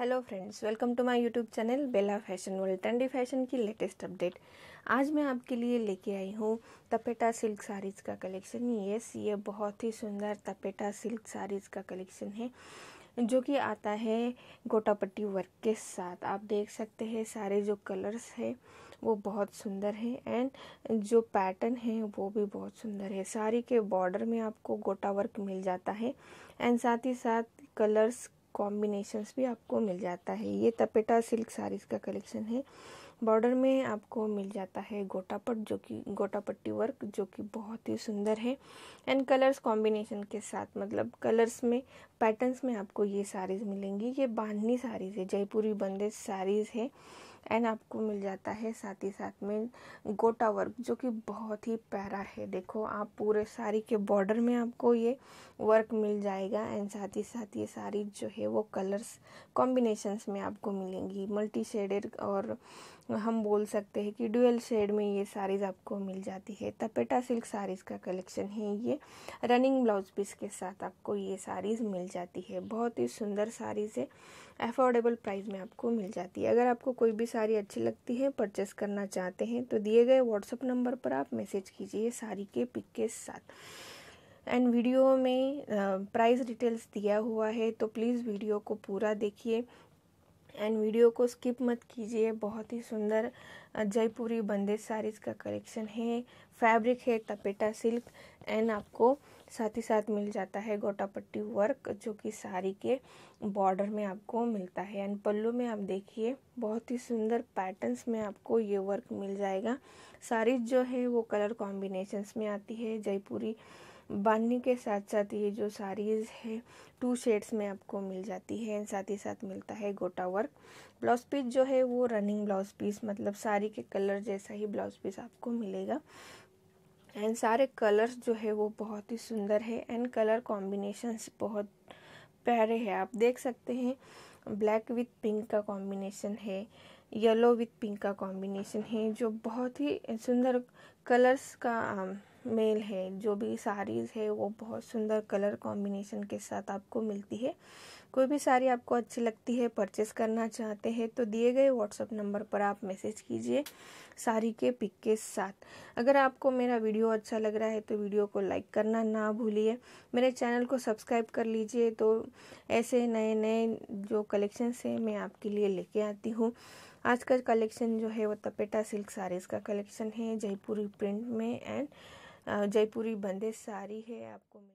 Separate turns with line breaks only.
hello friends welcome to my YouTube channel Bella fashion world trendy fashion की latest update आज मैं आपके लिए लेके आई हूँ तपेटा सिल्क साड़ीज़ का कलेक्शन यस ये बहुत ही सुंदर तपेटा सिल्क साड़ीज़ का कलेक्शन है जो कि आता है गोटापट्टी वर्क के साथ आप देख सकते हैं सारे जो कलर्स है वो बहुत सुंदर है एंड जो पैटर्न है वो भी बहुत सुंदर है साड़ी के बॉर्डर में आपको गोटा वर्क मिल जाता है एंड साथ ही साथ कलर्स कॉम्बिनेशंस भी आपको मिल जाता है ये तपेटा सिल्क साड़ीज़ का कलेक्शन है बॉर्डर में आपको मिल जाता है गोटापट जो कि गोटापट्टी वर्क जो कि बहुत ही सुंदर है एंड कलर्स कॉम्बिनेशन के साथ मतलब कलर्स में पैटर्न्स में आपको ये साड़ीज़ मिलेंगी ये बांधनी साड़ीज़ है जयपुरी बंदेज साड़ीज़ है एंड आपको मिल जाता है साथ ही साथ में गोटा वर्क जो कि बहुत ही प्यारा है देखो आप पूरे साड़ी के बॉर्डर में आपको ये वर्क मिल जाएगा एंड साथ ही साथ ये साड़ी जो है वो कलर्स कॉम्बिनेशंस में आपको मिलेंगी मल्टी शेडेड और हम बोल सकते हैं कि ड्यूअल शेड में ये साड़ीज़ आपको मिल जाती है तपेटा सिल्क साड़ीज़ का कलेक्शन है ये रनिंग ब्लाउज पीस के साथ आपको ये साड़ीज़ मिल जाती है बहुत ही सुंदर साड़ीज़ है अफोर्डेबल प्राइस में आपको मिल जाती है अगर आपको कोई भी साड़ी अच्छी लगती है परचेस करना चाहते हैं तो दिए गए व्हाट्सअप नंबर पर आप मैसेज कीजिए साड़ी के पिक के साथ एंड वीडियो में प्राइस डिटेल्स दिया हुआ है तो प्लीज़ वीडियो को पूरा देखिए एंड वीडियो को स्किप मत कीजिए बहुत ही सुंदर जयपुरी बंदेज साड़ीज़ का कलेक्शन है फैब्रिक है तपेटा सिल्क एंड आपको साथ ही साथ मिल जाता है गोटा पट्टी वर्क जो कि साड़ी के बॉर्डर में आपको मिलता है एंड पल्लू में आप देखिए बहुत ही सुंदर पैटर्न्स में आपको ये वर्क मिल जाएगा साड़ी जो है वो कलर कॉम्बिनेशंस में आती है जयपुरी बांधनी के साथ साथ ये जो साड़ीज़ है टू शेड्स में आपको मिल जाती है एंड साथ ही साथ मिलता है गोटा वर्क ब्लाउज पीस जो है वो रनिंग ब्लाउज पीस मतलब साड़ी के कलर जैसा ही ब्लाउज पीस आपको मिलेगा एंड सारे कलर्स जो है वो बहुत ही सुंदर है एंड कलर कॉम्बिनेशंस बहुत प्यारे हैं आप देख सकते हैं ब्लैक विथ पिंक का कॉम्बिनेशन है येलो विथ पिंक का कॉम्बिनेशन है जो बहुत ही सुंदर कलर्स का मेल है जो भी साड़ीज़ है वो बहुत सुंदर कलर कॉम्बिनेशन के साथ आपको मिलती है कोई भी साड़ी आपको अच्छी लगती है परचेस करना चाहते हैं तो दिए गए व्हाट्सअप नंबर पर आप मैसेज कीजिए साड़ी के पिक के साथ अगर आपको मेरा वीडियो अच्छा लग रहा है तो वीडियो को लाइक करना ना भूलिए मेरे चैनल को सब्सक्राइब कर लीजिए तो ऐसे नए नए जो कलेक्शंस हैं मैं आपके लिए लेके आती हूँ आज का कलेक्शन जो है वो तपेटा सिल्क साड़ीज़ का कलेक्शन है जयपुरी प्रिंट में एंड जयपुरी बंदे सारी है आपको